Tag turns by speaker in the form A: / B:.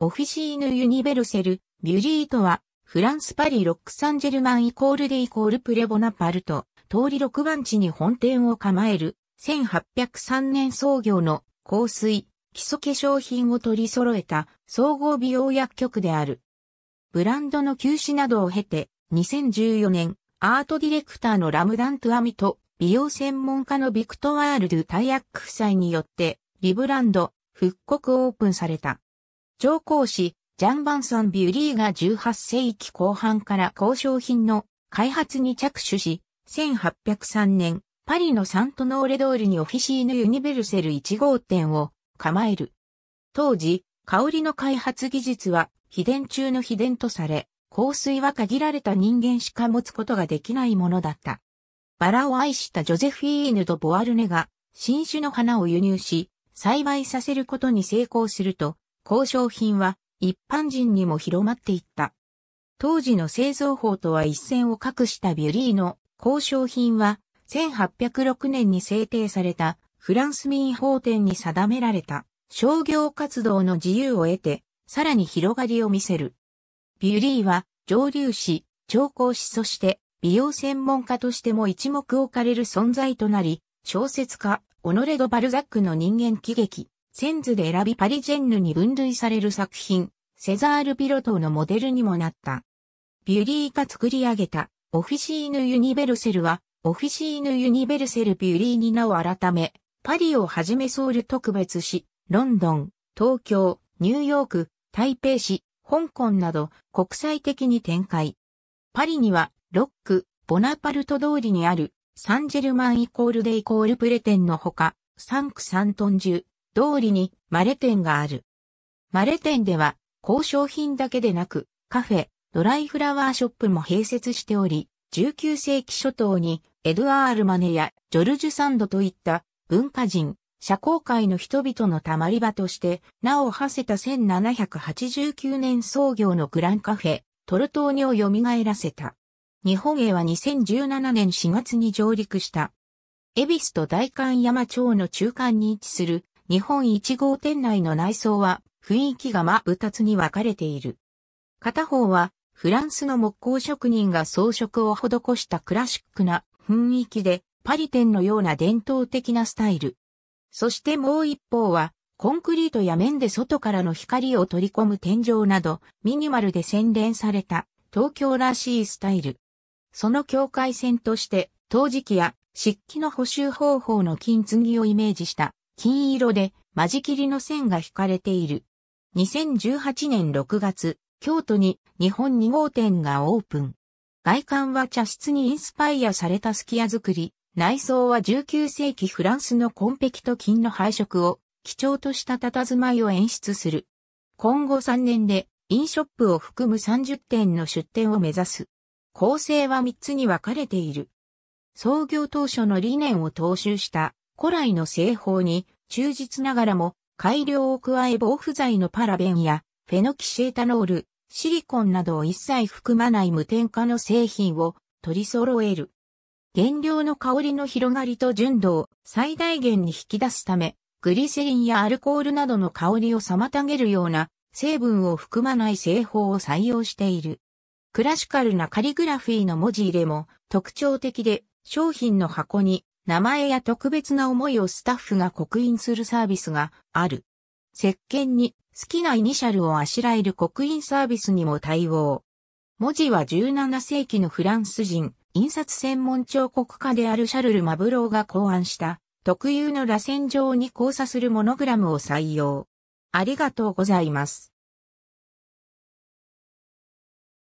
A: オフィシーヌ・ユニベルセル、ビュリーとは、フランス・パリ・ロック・サンジェルマンイコールでイコールプレボナパルト、通り6番地に本店を構える、1803年創業の香水、基礎化粧品を取り揃えた総合美容薬局である。ブランドの休止などを経て、2014年、アートディレクターのラムダン・トゥアミと、美容専門家のビクトワール・ドゥ・タイアック夫妻によって、リブランド、復刻オープンされた。上皇氏、ジャン・バンソン・ビュリーが18世紀後半から交渉品の開発に着手し、1803年、パリのサントノーレ通りにオフィシーヌ・ユニベルセル1号店を構える。当時、香りの開発技術は秘伝中の秘伝とされ、香水は限られた人間しか持つことができないものだった。バラを愛したジョゼフィーヌとボアルネが新種の花を輸入し、栽培させることに成功すると、交渉品は一般人にも広まっていった。当時の製造法とは一線を画したビュリーの交渉品は1806年に制定されたフランス民法典に定められた商業活動の自由を得てさらに広がりを見せる。ビュリーは上流士、調香師そして美容専門家としても一目置かれる存在となり小説家オノレド・バルザックの人間喜劇センズで選びパリジェンヌに分類される作品、セザール・ピロトーのモデルにもなった。ビュリーが作り上げた、オフィシーヌ・ユニベルセルは、オフィシーヌ・ユニベルセル・ビュリーに名を改め、パリをはじめソウル特別市、ロンドン、東京、ニューヨーク、台北市、香港など国際的に展開。パリには、ロック、ボナパルト通りにある、サンジェルマンイコールデイコールプレテンのほか、サンクサントンジュ、通りにマレ店がある。マレ店では、高商品だけでなく、カフェ、ドライフラワーショップも併設しており、19世紀初頭にエドアール・マネやジョルジュ・サンドといった文化人、社交界の人々のたまり場として名を馳せた1789年創業のグランカフェ、トルトーニを蘇らせた。日本へは2017年4月に上陸した。エビスと大観山町の中間に位置する日本1号店内の内装は雰囲気が真二つに分かれている。片方はフランスの木工職人が装飾を施したクラシックな雰囲気でパリ店のような伝統的なスタイル。そしてもう一方はコンクリートや面で外からの光を取り込む天井などミニマルで洗練された東京らしいスタイル。その境界線として陶磁器や漆器の補修方法の金継ぎをイメージした金色で間仕切りの線が引かれている。2018年6月、京都に日本2号店がオープン。外観は茶室にインスパイアされたすき家作り、内装は19世紀フランスの紺碧と金の配色を基調とした佇まいを演出する。今後3年でインショップを含む30店の出店を目指す。構成は3つに分かれている。創業当初の理念を踏襲した古来の製法に忠実ながらも改良を加え防腐剤のパラベンやフェノキシエタノール、シリコンなどを一切含まない無添加の製品を取り揃える。原料の香りの広がりと純度を最大限に引き出すため、グリセリンやアルコールなどの香りを妨げるような成分を含まない製法を採用している。クラシカルなカリグラフィーの文字入れも特徴的で商品の箱に名前や特別な思いをスタッフが刻印するサービスがある。石鹸に好きなイニシャルをあしらえる刻印サービスにも対応。文字は17世紀のフランス人、印刷専門彫刻家であるシャルル・マブローが考案した特有の螺旋状に交差するモノグラムを採用。ありがとうございます。